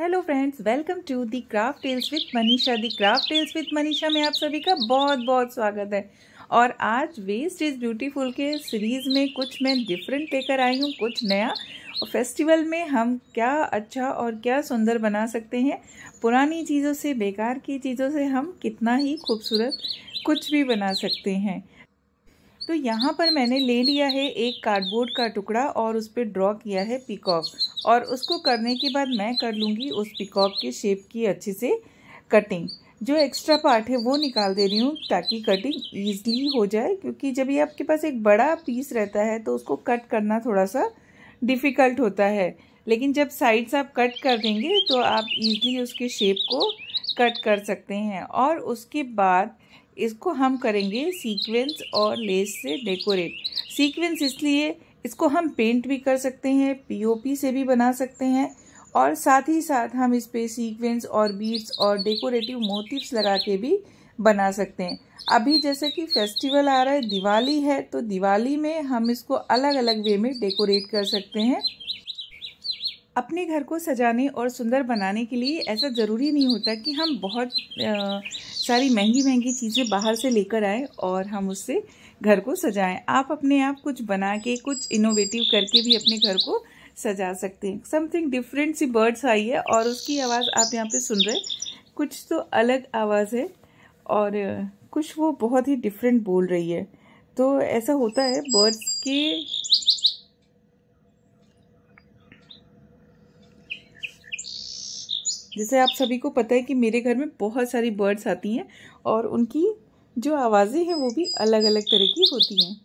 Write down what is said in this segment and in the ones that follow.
hello friends welcome to the craft tales with Manisha the craft tales with Manisha में आप सभी का बहुत बहुत स्वागत है और आज वेस्ट इज़ ब्यूटीफुल के सीरीज़ में कुछ मैं डिफरेंट लेकर आई हूँ कुछ नया फेस्टिवल में हम क्या अच्छा और क्या सुंदर बना सकते हैं पुरानी चीज़ों से बेकार की चीज़ों से हम कितना ही खूबसूरत कुछ भी बना सकते हैं तो यहाँ पर मैंने ले लिया है एक कार्डबोर्ड का टुकड़ा और उस पर ड्रॉ किया है पिकॉक और उसको करने के बाद मैं कर लूँगी उस पिकॉक के शेप की अच्छे से कटिंग जो एक्स्ट्रा पार्ट है वो निकाल दे रही हूँ ताकि कटिंग ईजली हो जाए क्योंकि जब ये आपके पास एक बड़ा पीस रहता है तो उसको कट करना थोड़ा सा डिफ़िकल्ट होता है लेकिन जब साइड्स आप कट कर देंगे तो आप ईजली उसके शेप को कट कर सकते हैं और उसके बाद इसको हम करेंगे सीक्वेंस और लेस से डेकोरेट सीक्वेंस इसलिए इसको हम पेंट भी कर सकते हैं पीओपी से भी बना सकते हैं और साथ ही साथ हम इस पे सीक्वेंस और बीट्स और डेकोरेटिव मोटिव्स लगा के भी बना सकते हैं अभी जैसे कि फेस्टिवल आ रहा है दिवाली है तो दिवाली में हम इसको अलग अलग वे में डेकोरेट कर सकते हैं अपने घर को सजाने और सुंदर बनाने के लिए ऐसा ज़रूरी नहीं होता कि हम बहुत आ, सारी महंगी महंगी चीज़ें बाहर से लेकर आए और हम उससे घर को सजाएं आप अपने आप कुछ बना के कुछ इनोवेटिव करके भी अपने घर को सजा सकते हैं समथिंग डिफरेंट सी बर्ड्स आई है और उसकी आवाज़ आप यहाँ पे सुन रहे हैं कुछ तो अलग आवाज़ है और कुछ वो बहुत ही डिफरेंट बोल रही है तो ऐसा होता है बर्ड्स के जैसे आप सभी को पता है कि मेरे घर में बहुत सारी बर्ड्स आती हैं और उनकी जो आवाज़ें हैं वो भी अलग अलग तरह की होती हैं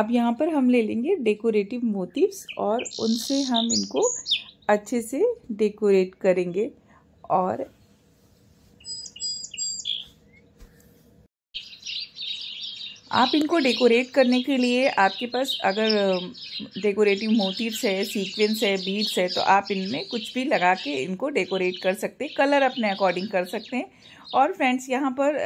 अब यहाँ पर हम ले लेंगे डेकोरेटिव मोटिव्स और उनसे हम इनको अच्छे से डेकोरेट करेंगे और आप इनको डेकोरेट करने के लिए आपके पास अगर डेकोरेटिव मोटिव्स है सीक्वेंस है बीड्स है तो आप इनमें कुछ भी लगा के इनको डेकोरेट कर सकते हैं कलर अपने अकॉर्डिंग कर सकते हैं और फ्रेंड्स यहाँ पर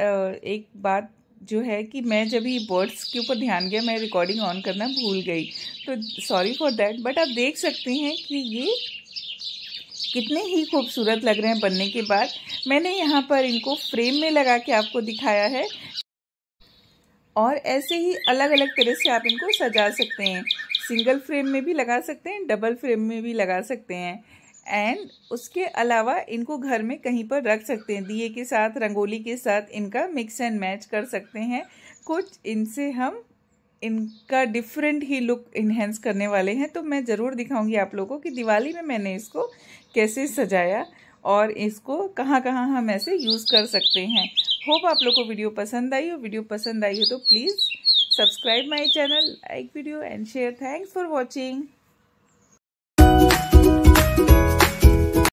एक बात जो है कि मैं जब ये बर्ड्स के ऊपर ध्यान गया मैं रिकॉर्डिंग ऑन करना भूल गई तो सॉरी फॉर दैट बट आप देख सकते हैं कि ये कितने ही खूबसूरत लग रहे हैं बनने के बाद मैंने यहाँ पर इनको फ्रेम में लगा के आपको दिखाया है और ऐसे ही अलग अलग तरह से आप इनको सजा सकते हैं सिंगल फ्रेम में भी लगा सकते हैं डबल फ्रेम में भी लगा सकते हैं एंड उसके अलावा इनको घर में कहीं पर रख सकते हैं दिए के साथ रंगोली के साथ इनका मिक्स एंड मैच कर सकते हैं कुछ इनसे हम इनका डिफरेंट ही लुक इन्हेंस करने वाले हैं तो मैं ज़रूर दिखाऊंगी आप लोगों को कि दिवाली में मैंने इसको कैसे सजाया और इसको कहाँ कहाँ हम ऐसे यूज़ कर सकते हैं होप आप लोग को वीडियो पसंद आई हो वीडियो पसंद आई हो तो please subscribe my channel like video and share thanks for watching